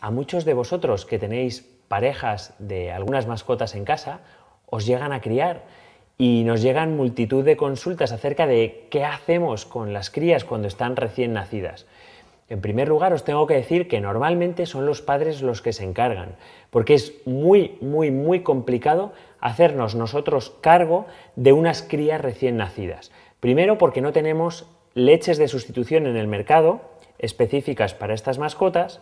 a muchos de vosotros que tenéis parejas de algunas mascotas en casa, os llegan a criar y nos llegan multitud de consultas acerca de qué hacemos con las crías cuando están recién nacidas. En primer lugar, os tengo que decir que normalmente son los padres los que se encargan, porque es muy, muy, muy complicado hacernos nosotros cargo de unas crías recién nacidas. Primero, porque no tenemos leches de sustitución en el mercado específicas para estas mascotas.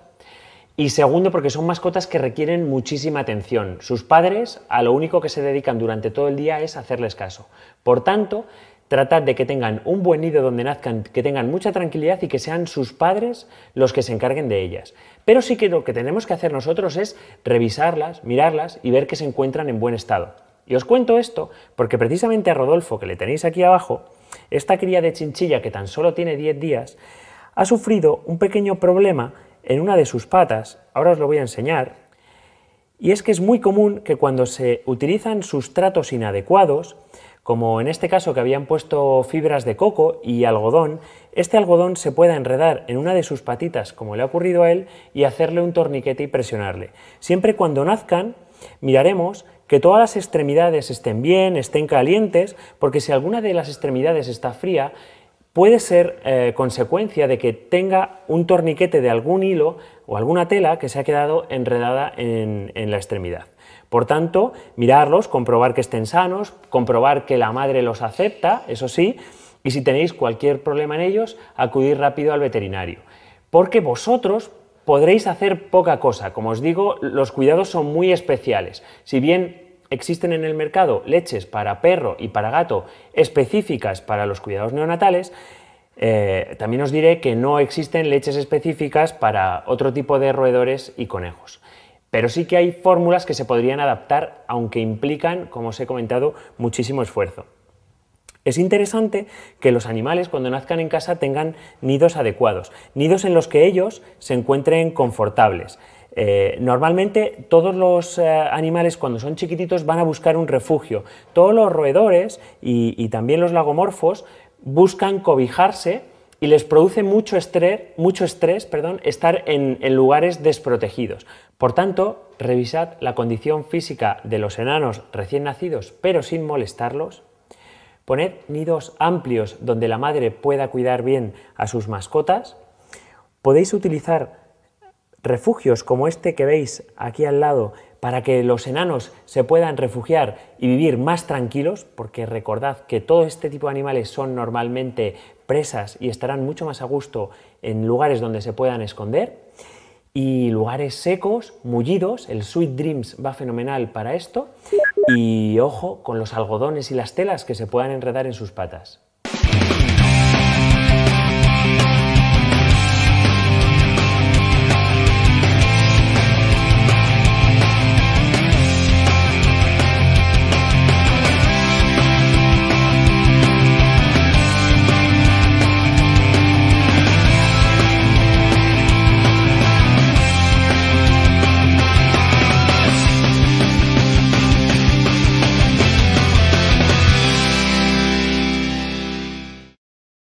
Y segundo, porque son mascotas que requieren muchísima atención. Sus padres a lo único que se dedican durante todo el día es hacerles caso. Por tanto, tratad de que tengan un buen nido donde nazcan, que tengan mucha tranquilidad y que sean sus padres los que se encarguen de ellas. Pero sí que lo que tenemos que hacer nosotros es revisarlas, mirarlas y ver que se encuentran en buen estado. Y os cuento esto porque precisamente a Rodolfo, que le tenéis aquí abajo, esta cría de chinchilla que tan solo tiene 10 días, ha sufrido un pequeño problema en una de sus patas, ahora os lo voy a enseñar, y es que es muy común que cuando se utilizan sustratos inadecuados, como en este caso que habían puesto fibras de coco y algodón, este algodón se pueda enredar en una de sus patitas, como le ha ocurrido a él, y hacerle un torniquete y presionarle. Siempre cuando nazcan, miraremos que todas las extremidades estén bien, estén calientes, porque si alguna de las extremidades está fría, puede ser eh, consecuencia de que tenga un torniquete de algún hilo o alguna tela que se ha quedado enredada en, en la extremidad. Por tanto, mirarlos, comprobar que estén sanos, comprobar que la madre los acepta, eso sí, y si tenéis cualquier problema en ellos, acudir rápido al veterinario. Porque vosotros podréis hacer poca cosa. Como os digo, los cuidados son muy especiales. Si bien existen en el mercado leches para perro y para gato específicas para los cuidados neonatales, eh, también os diré que no existen leches específicas para otro tipo de roedores y conejos. Pero sí que hay fórmulas que se podrían adaptar, aunque implican, como os he comentado, muchísimo esfuerzo. Es interesante que los animales cuando nazcan en casa tengan nidos adecuados, nidos en los que ellos se encuentren confortables, eh, normalmente todos los eh, animales cuando son chiquititos van a buscar un refugio. Todos los roedores y, también los lagomorfos buscan cobijarse y les produce mucho estrés, mucho estrés perdón, estar en, lugares desprotegidos. Por tanto, revisad la condición física de los enanos recién nacidos, pero sin molestarlos. Poned nidos amplios donde la madre pueda cuidar bien a sus mascotas. Podéis utilizar refugios como este que veis aquí al lado para que los enanos se puedan refugiar y vivir más tranquilos, porque recordad que todo este tipo de animales son normalmente presas y estarán mucho más a gusto en lugares donde se puedan esconder. Y lugares secos, mullidos, el Sweet Dreams va fenomenal para esto. Y ojo con los algodones y las telas que se puedan enredar en sus patas.